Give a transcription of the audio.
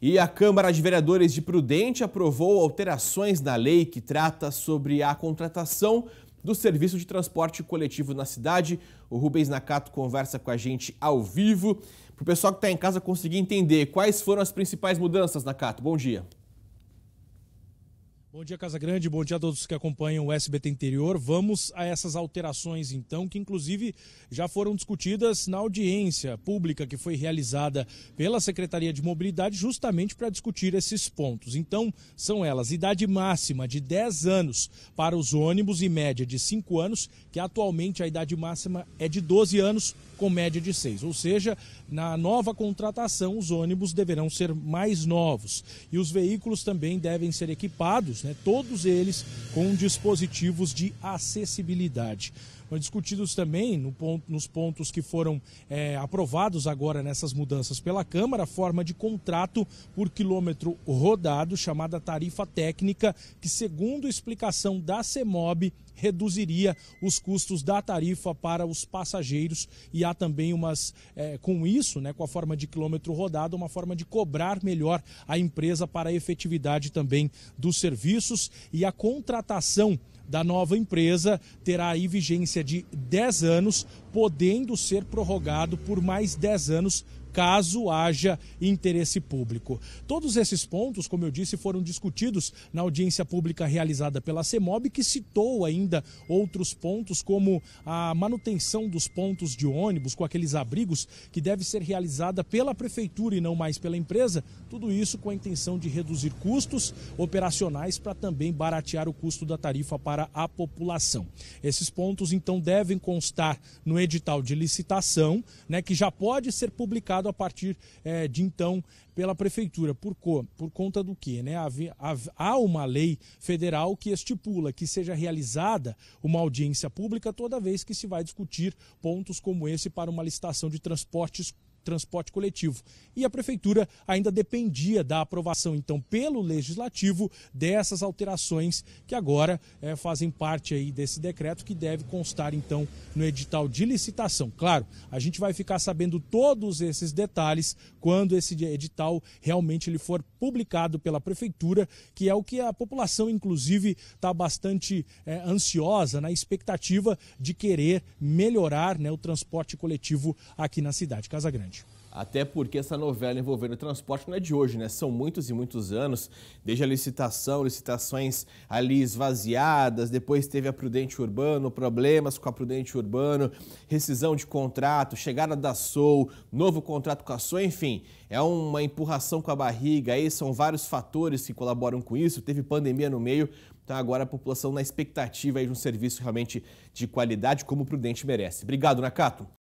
E a Câmara de Vereadores de Prudente aprovou alterações na lei que trata sobre a contratação do serviço de transporte coletivo na cidade. O Rubens Nakato conversa com a gente ao vivo. Para o pessoal que está em casa conseguir entender quais foram as principais mudanças, Nakato. Bom dia. Bom dia, Casa Grande. Bom dia a todos que acompanham o SBT Interior. Vamos a essas alterações, então, que inclusive já foram discutidas na audiência pública que foi realizada pela Secretaria de Mobilidade, justamente para discutir esses pontos. Então, são elas: idade máxima de 10 anos para os ônibus e média de 5 anos, que atualmente a idade máxima é de 12 anos com média de 6. Ou seja, na nova contratação, os ônibus deverão ser mais novos. E os veículos também devem ser equipados, né, todos eles, com dispositivos de acessibilidade. Foram discutidos também no ponto, nos pontos que foram é, aprovados agora nessas mudanças pela Câmara, a forma de contrato por quilômetro rodado, chamada tarifa técnica, que, segundo explicação da CEMOB, reduziria os custos da tarifa para os passageiros e há também umas, é, com isso, né, com a forma de quilômetro rodado, uma forma de cobrar melhor a empresa para a efetividade também dos serviços e a contratação da nova empresa terá aí vigência de 10 anos, podendo ser prorrogado por mais 10 anos caso haja interesse público. Todos esses pontos, como eu disse, foram discutidos na audiência pública realizada pela CEMOB, que citou ainda outros pontos, como a manutenção dos pontos de ônibus, com aqueles abrigos, que deve ser realizada pela prefeitura e não mais pela empresa. Tudo isso com a intenção de reduzir custos operacionais para também baratear o custo da tarifa para a população. Esses pontos, então, devem constar no edital de licitação, né, que já pode ser publicado a partir é, de então pela prefeitura. Por, co, por conta do que? Né? Há uma lei federal que estipula que seja realizada uma audiência pública toda vez que se vai discutir pontos como esse para uma licitação de transportes transporte coletivo. E a prefeitura ainda dependia da aprovação, então, pelo legislativo dessas alterações que agora é, fazem parte aí desse decreto que deve constar, então, no edital de licitação. Claro, a gente vai ficar sabendo todos esses detalhes quando esse edital realmente ele for publicado pela prefeitura, que é o que a população, inclusive, está bastante é, ansiosa na expectativa de querer melhorar né, o transporte coletivo aqui na cidade Casa Grande. Até porque essa novela envolvendo transporte não é de hoje, né? São muitos e muitos anos, desde a licitação, licitações ali esvaziadas, depois teve a Prudente Urbano, problemas com a Prudente Urbano, rescisão de contrato, chegada da Sou, novo contrato com a Sou, enfim, é uma empurração com a barriga, aí são vários fatores que colaboram com isso, teve pandemia no meio, então agora a população na expectativa de um serviço realmente de qualidade como o Prudente merece. Obrigado, Nakato.